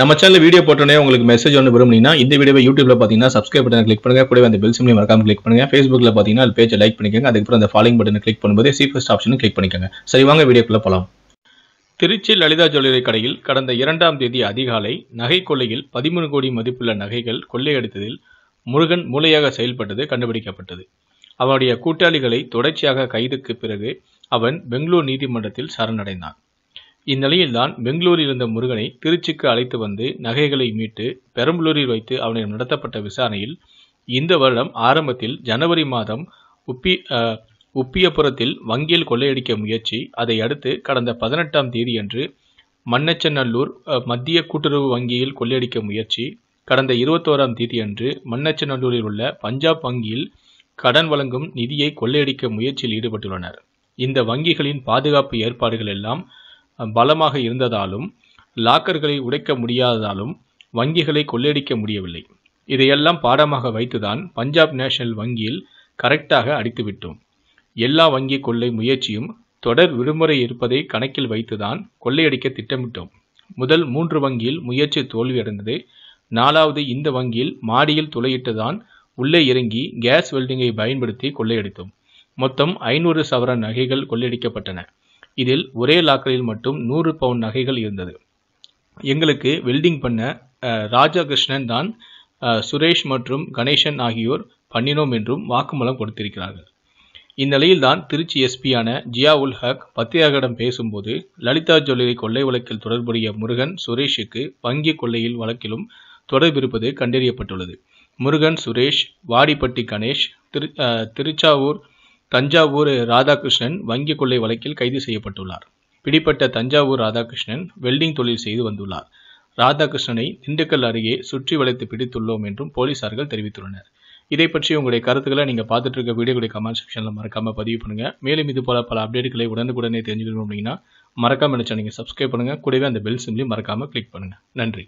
நம்ம channel video போட்டோன்னே உங்களுக்கு மெசேஜ் ஒன்று விரும்புனீங்கன்னா இந்த வீடியோ யூடியூப்ல பார்த்தீங்கன்னா சப்ஸ்கிரைப் பண்ணி கிளிக் பண்ணுங்க கூட அந்த பெல் சிம்லி மறக்காம கிளிக் பண்ணுங்க ஃபேஸ்புக்கில் பார்த்தீங்கன்னா பேஜ் லைக் பண்ணிக்கோங்க அதுக்கப்புறம் அந்த ஃபாலோயிங் பட்டன் கிளிக் பண்ணும்போது சி ஃபஸ்ட் ஆப்ஷன் கிளிக் பண்ணிக்கோங்க சரி வாங்க வீடியோக்குள்ள போகலாம் திருச்சி லலிதா ஜுவல்லரி கடையில் கடந்த இரண்டாம் தேதி அதிகாலை நகை கொள்ளையில் பதிமூணு கோடி மதிப்புள்ள நகைகள் கொள்ளையடித்ததில் முருகன் மூளையாக செயல்பட்டது கண்டுபிடிக்கப்பட்டது அவனுடைய கூட்டாளிகளை தொடர்ச்சியாக கைதுக்கு பிறகு அவன் பெங்களூர் நீதிமன்றத்தில் சரணடைந்தான் இந்நிலையில்தான் பெங்களூரில் இருந்த முருகனை திருச்சிக்கு அழைத்து வந்து நகைகளை மீட்டு பெரம்பலூரில் வைத்து அவனிடம் நடத்தப்பட்ட விசாரணையில் இந்த வருடம் ஆரம்பத்தில் ஜனவரி மாதம் உப்பி உப்பியபுரத்தில் வங்கியில் கொள்ளையடிக்க முயற்சி அதை அடுத்து கடந்த பதினெட்டாம் தேதியன்று மன்னச்சநல்லூர் மத்திய கூட்டுறவு வங்கியில் கொள்ளையடிக்க முயற்சி கடந்த இருபத்தோராம் தேதியன்று மன்னச்சநல்லூரில் உள்ள பஞ்சாப் வங்கியில் கடன் வழங்கும் நிதியை கொள்ளையடிக்க முயற்சியில் ஈடுபட்டுள்ளனர் இந்த வங்கிகளின் பாதுகாப்பு ஏற்பாடுகள் எல்லாம் பலமாக இருந்ததாலும் லாக்கர்களை உடைக்க முடியாததாலும் வங்கிகளை கொள்ளையடிக்க முடியவில்லை இதையெல்லாம் பாடமாக வைத்துதான் பஞ்சாப் நேஷனல் வங்கியில் கரெக்டாக அடித்துவிட்டோம் எல்லா வங்கி கொள்ளை முயற்சியும் தொடர் விடுமுறை இருப்பதை கணக்கில் வைத்துதான் கொள்ளையடிக்க திட்டமிட்டோம் முதல் மூன்று வங்கியில் முயற்சி தோல்வியடைந்தது நாலாவது இந்த வங்கியில் மாடியில் துளையிட்டுதான் உள்ளே இறங்கி கேஸ் வெல்டிங்கை பயன்படுத்தி கொள்ளையடித்தோம் மொத்தம் ஐநூறு சவரன் நகைகள் கொள்ளையடிக்கப்பட்டன இதில் ஒரே லாக்கரில் மட்டும் நூறு பவுண்ட் நகைகள் இருந்தது எங்களுக்கு வெல்டிங் பண்ண ராஜாகிருஷ்ணன் தான் சுரேஷ் மற்றும் கணேசன் ஆகியோர் பண்ணினோம் என்றும் வாக்குமூலம் கொடுத்திருக்கிறார்கள் இந்நிலையில் தான் திருச்சி எஸ்பியான ஜியா உல் ஹக் பத்திரிகையாளரிடம் பேசும்போது லலிதா ஜுவல்லரி கொள்ளை வழக்கில் தொடர்புடைய முருகன் சுரேஷுக்கு வங்கி கொள்ளையில் வழக்கிலும் தொடர்பிருப்பது கண்டறியப்பட்டுள்ளது முருகன் சுரேஷ் வாடிப்பட்டி கணேஷ் திரு திருச்சாவூர் தஞ்சாவூர் ராதாகிருஷ்ணன் வங்கி கொள்ளை வழக்கில் கைது செய்யப்பட்டுள்ளார் பிடிப்பட்ட தஞ்சாவூர் ராதாகிருஷ்ணன் வெல்டிங் தொழில் செய்து வந்துள்ளார் ராதாகிருஷ்ணனை திண்டுக்கல் அருகே சுற்றி வளைத்து பிடித்துள்ளோம் என்றும் போலீசார்கள் தெரிவித்துள்ளனர் இதை பற்றி உங்களுடைய கருத்துக்களை நீங்கள் பார்த்துட்டு இருக்க வீடியோடைய கமெண்ட் செக்ஷனில் மறக்காமல் பதிவு பண்ணுங்கள் மேலும் இது போல பல அப்டேட்டுகளை உடனுக்குடனே தெரிஞ்சுக்கணும் அப்படின்னா மறக்காமல் நினைச்சா நீங்கள் சப்ஸ்கிரைப் பண்ணுங்கள் கூடவே அந்த பெல் சிம்லையும் மறக்காமல் கிளிக் பண்ணுங்கள் நன்றி